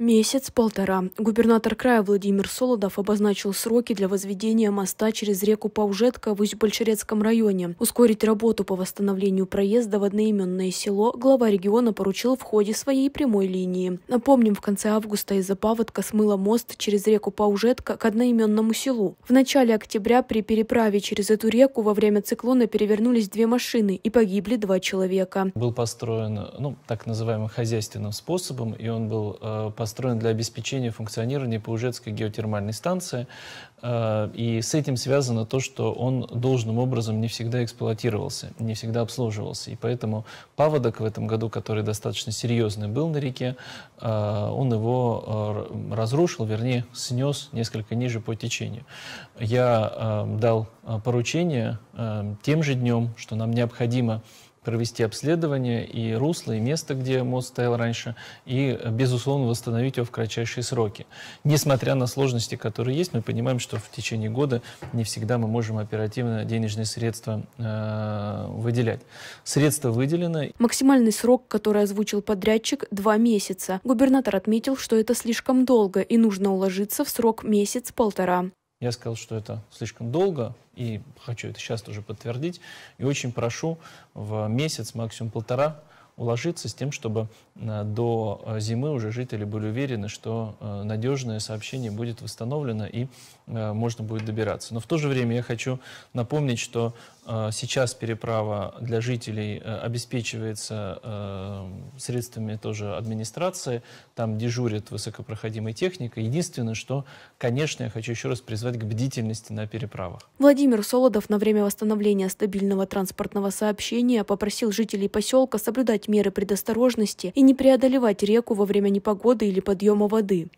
Месяц-полтора. Губернатор края Владимир Солодов обозначил сроки для возведения моста через реку Паужетка в Усть-Большерецком районе. Ускорить работу по восстановлению проезда в одноименное село глава региона поручил в ходе своей прямой линии. Напомним, в конце августа из-за паводка смыло мост через реку Паужетка к одноименному селу. В начале октября при переправе через эту реку во время циклона перевернулись две машины и погибли два человека. Был построен ну, так называемым хозяйственным способом, и он был построен э, построен для обеспечения функционирования Паужетской геотермальной станции. Э, и с этим связано то, что он должным образом не всегда эксплуатировался, не всегда обслуживался. И поэтому паводок в этом году, который достаточно серьезный был на реке, э, он его э, разрушил, вернее, снес несколько ниже по течению. Я дал поручение тем же днем, что нам необходимо провести обследование и русло и место, где мост стоял раньше, и, безусловно, восстановить его в кратчайшие сроки. Несмотря на сложности, которые есть, мы понимаем, что в течение года не всегда мы можем оперативно денежные средства э, выделять. Средства выделены. Максимальный срок, который озвучил подрядчик, два месяца. Губернатор отметил, что это слишком долго и нужно уложиться в срок месяц-полтора. Я сказал, что это слишком долго, и хочу это сейчас тоже подтвердить. И очень прошу в месяц, максимум полтора, уложиться с тем, чтобы э, до э, зимы уже жители были уверены, что э, надежное сообщение будет восстановлено и можно будет добираться. Но в то же время я хочу напомнить, что сейчас переправа для жителей обеспечивается средствами тоже администрации, там дежурит высокопроходимая техника. Единственное, что, конечно, я хочу еще раз призвать к бдительности на переправах. Владимир Солодов на время восстановления стабильного транспортного сообщения попросил жителей поселка соблюдать меры предосторожности и не преодолевать реку во время непогоды или подъема воды.